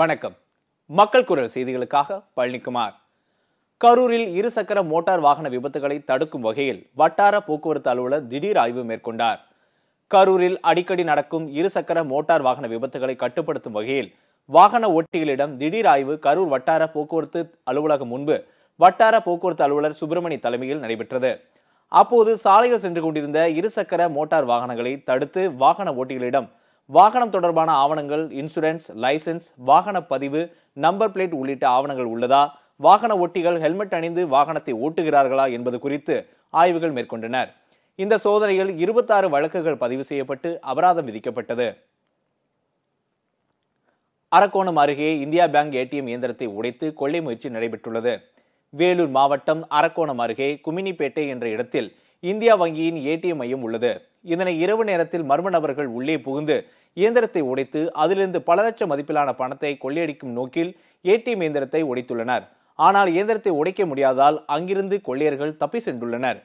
வணக்கம் மக்கள் குரல் செய்திகளுக்காக பழனிக்குமார் கரூரில் இருசக்கர மோட்டார் வாகன விபத்துகளை தடுக்கும் வகையில் வட்டார போக்குவரத்து அலுவலர் திடீர் ஆய்வு மேற்கொண்டார் கரூரில் அடிக்கடி நடக்கும் இருசக்கர மோட்டார் வாகன விபத்துகளை கட்டுப்படுத்தும் வகையில் வாகன ஓட்டிகளிடம் திடீர் ஆய்வு கரூர் வட்டார போக்குவரத்து அலுவலகம் முன்பு வட்டார போக்குவரத்து அலுவலர் சுப்பிரமணி தலைமையில் நடைபெற்றது அப்போது சாலையில் சென்று கொண்டிருந்த இருசக்கர மோட்டார் வாகனங்களை தடுத்து வாகன ஓட்டிகளிடம் வாகனம் தொடர்பான ஆவணங்கள் இன்சூரன்ஸ் லைசன்ஸ் வாகன பதிவு நம்பர் பிளேட் உள்ளிட்ட ஆவணங்கள் உள்ளதா வாகன ஓட்டிகள் ஹெல்மெட் அணிந்து வாகனத்தை ஓட்டுகிறார்களா என்பது குறித்து ஆய்வுகள் மேற்கொண்டனர் இந்த சோதனையில் இருபத்தாறு வழக்குகள் பதிவு செய்யப்பட்டு அபராதம் விதிக்கப்பட்டது அரக்கோணம் அருகே இந்தியா பேங்க் ஏடிஎம் இயந்திரத்தை உடைத்து கொள்ளை முயற்சி நடைபெற்றுள்ளது வேலூர் மாவட்டம் அரக்கோணம் அருகே குமினிப்பேட்டை என்ற இடத்தில் இந்தியா வங்கியின் ஏடிஎம் மையம் உள்ளது இதனை இரவு நேரத்தில் மர்ம நபர்கள் உள்ளே புகுந்து இயந்திரத்தை உடைத்து அதிலிருந்து பல லட்சம் மதிப்பிலான பணத்தை கொள்ளையடிக்கும் நோக்கில் ஏடிஎம் இயந்திரத்தை உடைத்துள்ளனர் ஆனால் இயந்திரத்தை உடைக்க முடியாதால் அங்கிருந்து கொள்ளையர்கள் தப்பி சென்றுள்ளனர்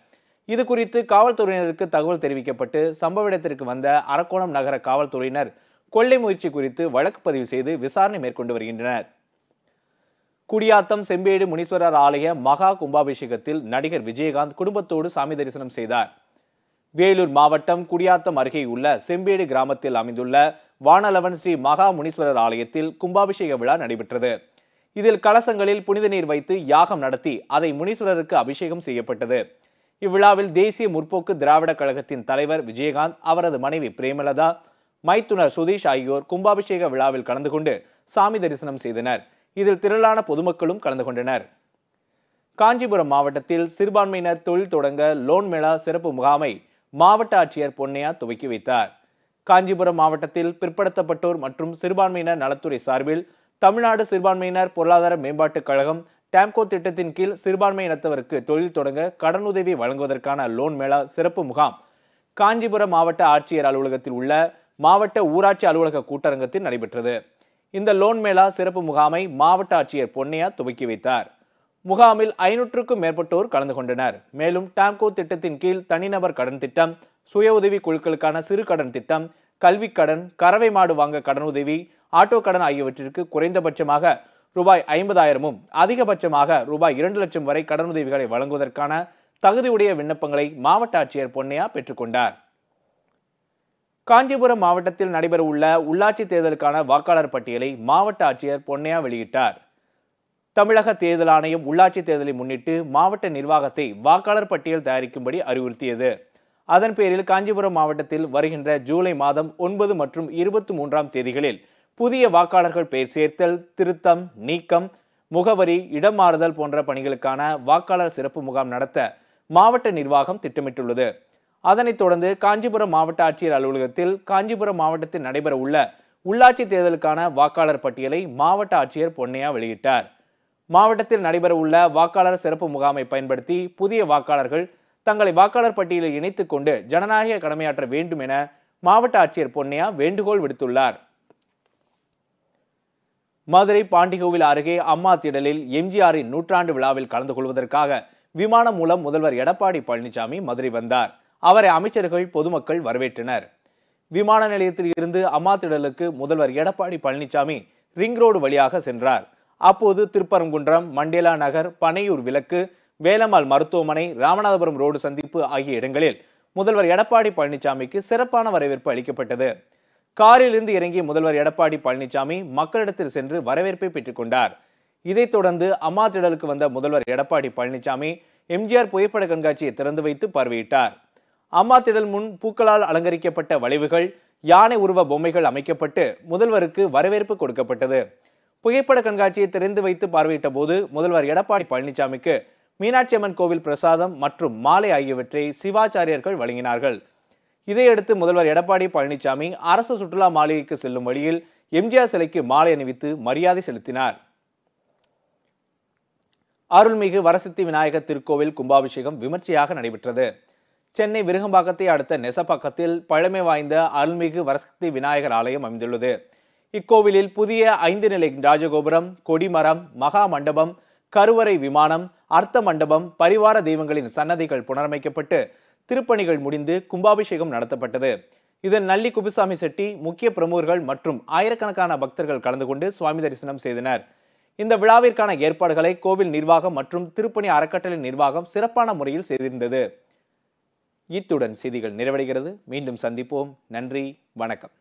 இது குறித்து காவல்துறையினருக்கு தகவல் தெரிவிக்கப்பட்டு சம்பவ இடத்திற்கு வந்த அரக்கோணம் நகர காவல்துறையினர் கொள்ளை முயற்சி குறித்து வழக்கு பதிவு செய்து விசாரணை மேற்கொண்டு வருகின்றனர் குடியாத்தம் செம்பேடு முனீஸ்வரர் ஆலய மகா கும்பாபிஷேகத்தில் நடிகர் விஜயகாந்த் குடும்பத்தோடு சாமி தரிசனம் செய்தார் வேலூர் மாவட்டம் குடியாத்தம் அருகே உள்ள செம்பேடு கிராமத்தில் அமைந்துள்ள வானலவன் ஸ்ரீ மகா முனீஸ்வரர் ஆலயத்தில் கும்பாபிஷேக விழா நடைபெற்றது இதில் கலசங்களில் புனித நீர் வைத்து யாகம் நடத்தி அதை முனீஸ்வரருக்கு அபிஷேகம் செய்யப்பட்டது இவ்விழாவில் தேசிய முற்போக்கு திராவிட கழகத்தின் தலைவர் விஜயகாந்த் அவரது மனைவி பிரேமலதா மைத்துனர் சுதீஷ் ஆகியோர் கும்பாபிஷேக விழாவில் கலந்து கொண்டு சாமி தரிசனம் செய்தனர் இதில் திரளான பொதுமக்களும் கலந்து கொண்டனர் காஞ்சிபுரம் மாவட்டத்தில் சிறுபான்மையினர் தொழில் தொடங்க லோன்மேளா சிறப்பு முகாமை மாவட்ட ஆட்சியர் பொன்னையா துவக்கி வைத்தார் காஞ்சிபுரம் மாவட்டத்தில் பிற்படுத்தப்பட்டோர் மற்றும் சிறுபான்மையினர் நலத்துறை சார்பில் தமிழ்நாடு சிறுபான்மையினர் பொருளாதார மேம்பாட்டுக் கழகம் டாம்கோ திட்டத்தின் கீழ் சிறுபான்மையினத்தவருக்கு தொழில் தொடங்க கடனுதவி வழங்குவதற்கான லோன் மேளா சிறப்பு முகாம் காஞ்சிபுரம் மாவட்ட ஆட்சியர் அலுவலகத்தில் உள்ள மாவட்ட ஊராட்சி அலுவலக கூட்டரங்கத்தில் நடைபெற்றது இந்த லோன் மேளா சிறப்பு முகாமை மாவட்ட ஆட்சியர் பொன்னையா துவக்கி வைத்தார் முகாமில் ஐநூற்றுக்கும் மேற்பட்டோர் கலந்து கொண்டனர் மேலும் டாம்கோ திட்டத்தின் கீழ் தனிநபர் கடன் திட்டம் சுய உதவி குழுக்களுக்கான சிறு கடன் திட்டம் கல்விக் கடன் கறவை மாடு வாங்க கடன் உதவி ஆட்டோ கடன் ஆகியவற்றிற்கு குறைந்தபட்சமாக ரூபாய் ஐம்பதாயிரமும் அதிகபட்சமாக ரூபாய் இரண்டு லட்சம் வரை கடனுதவிகளை வழங்குவதற்கான தகுதியுடைய விண்ணப்பங்களை மாவட்ட ஆட்சியர் பொன்னையா பெற்றுக்கொண்டார் காஞ்சிபுரம் மாவட்டத்தில் நடைபெறவுள்ள உள்ளாட்சி தேர்தலுக்கான வாக்காளர் பட்டியலை மாவட்ட ஆட்சியர் பொன்னையா வெளியிட்டார் தமிழக தேர்தல் ஆணையம் உள்ளாட்சி தேர்தலை முன்னிட்டு மாவட்ட நிர்வாகத்தை வாக்காளர் பட்டியல் தயாரிக்கும்படி அறிவுறுத்தியது அதன் பேரில் காஞ்சிபுரம் மாவட்டத்தில் வருகின்ற ஜூலை மாதம் ஒன்பது மற்றும் இருபத்தி மூன்றாம் தேதிகளில் புதிய வாக்காளர்கள் பெயர் சேர்த்தல் திருத்தம் நீக்கம் முகவரி இடம் மாறுதல் போன்ற பணிகளுக்கான வாக்காளர் சிறப்பு முகாம் நடத்த மாவட்ட நிர்வாகம் திட்டமிட்டுள்ளது அதனைத் தொடர்ந்து காஞ்சிபுரம் மாவட்ட ஆட்சியர் அலுவலகத்தில் காஞ்சிபுரம் மாவட்டத்தில் நடைபெற உள்ள உள்ளாட்சி தேர்தலுக்கான வாக்காளர் பட்டியலை மாவட்ட ஆட்சியர் பொன்னையா வெளியிட்டார் மாவட்டத்தில் நடைபெறவுள்ள வாக்காளர் சிறப்பு முகாமை பயன்படுத்தி புதிய வாக்காளர்கள் தங்களை வாக்காளர் பட்டியலில் இணைத்துக் கொண்டு ஜனநாயக கடமையாற்ற வேண்டும் என மாவட்ட ஆட்சியர் பொன்னையா வேண்டுகோள் விடுத்துள்ளார் மதுரை பாண்டிகோவில் அருகே அம்மா திடலில் எம்ஜிஆரின் நூற்றாண்டு விழாவில் கலந்து கொள்வதற்காக விமானம் மூலம் முதல்வர் எடப்பாடி பழனிசாமி மதுரை வந்தார் அவரை அமைச்சர்கள் பொதுமக்கள் வரவேற்றனர் விமான நிலையத்தில் இருந்து அம்மா திடலுக்கு முதல்வர் எடப்பாடி பழனிசாமி ரிங் ரோடு வழியாக சென்றார் அப்போது திருப்பரங்குன்றம் மண்டேலா நகர் பனையூர் விளக்கு வேலம்மாள் மருத்துவமனை ராமநாதபுரம் ரோடு சந்திப்பு ஆகிய இடங்களில் முதல்வர் எடப்பாடி பழனிசாமிக்கு சிறப்பான வரவேற்பு அளிக்கப்பட்டது காரிலிருந்து இறங்கி முதல்வர் எடப்பாடி பழனிசாமி மக்களிடத்தில் சென்று வரவேற்பை பெற்றுக்கொண்டார் இதைத் தொடர்ந்து அம்மா திடலுக்கு வந்த முதல்வர் எடப்பாடி பழனிசாமி எம்ஜிஆர் புகைப்பட கண்காட்சியை திறந்து வைத்து பார்வையிட்டார் அம்மா திடல் முன் பூக்களால் அலங்கரிக்கப்பட்ட வளைவுகள் யானை உருவ பொம்மைகள் அமைக்கப்பட்டு முதல்வருக்கு வரவேற்பு கொடுக்கப்பட்டது புகைப்பட கண்காட்சியை திறந்து வைத்து பார்வையிட்ட போது முதல்வர் எடப்பாடி பழனிசாமிக்கு மீனாட்சி அம்மன் கோவில் பிரசாதம் மற்றும் மாலை ஆகியவற்றை சிவாச்சாரியர்கள் வழங்கினார்கள் இதையடுத்து முதல்வர் எடப்பாடி பழனிசாமி அரசு சுற்றுலா மாளிகைக்கு செல்லும் வழியில் எம்ஜிஆர் சிலைக்கு மாலை அணிவித்து மரியாதை செலுத்தினார் அருள்மிகு வரசித்தி விநாயகர் திருக்கோவில் கும்பாபிஷேகம் விமர்சையாக நடைபெற்றது சென்னை விருகம்பாக்கத்தை அடுத்த நெசப்பாக்கத்தில் பழமை வாய்ந்த அருள்மிகு வரசக்தி விநாயகர் ஆலயம் அமைந்துள்ளது இக்கோவிலில் புதிய ஐந்து நிலை ராஜகோபுரம் கொடிமரம் மகா மண்டபம் கருவறை விமானம் அர்த்த மண்டபம் பரிவார தெய்வங்களின் சன்னதிகள் புனரமைக்கப்பட்டு திருப்பணிகள் முடிந்து கும்பாபிஷேகம் நடத்தப்பட்டது இதன் நல்லி குப்புசாமி செட்டி முக்கிய பிரமுகர்கள் மற்றும் ஆயிரக்கணக்கான பக்தர்கள் கலந்து கொண்டு சுவாமி தரிசனம் செய்தனர் இந்த விழாவிற்கான ஏற்பாடுகளை கோவில் நிர்வாகம் மற்றும் திருப்பணி அறக்கட்டளை நிர்வாகம் சிறப்பான முறையில் செய்திருந்தது இத்துடன் செய்திகள் நிறைவடைகிறது மீண்டும் சந்திப்போம் நன்றி வணக்கம்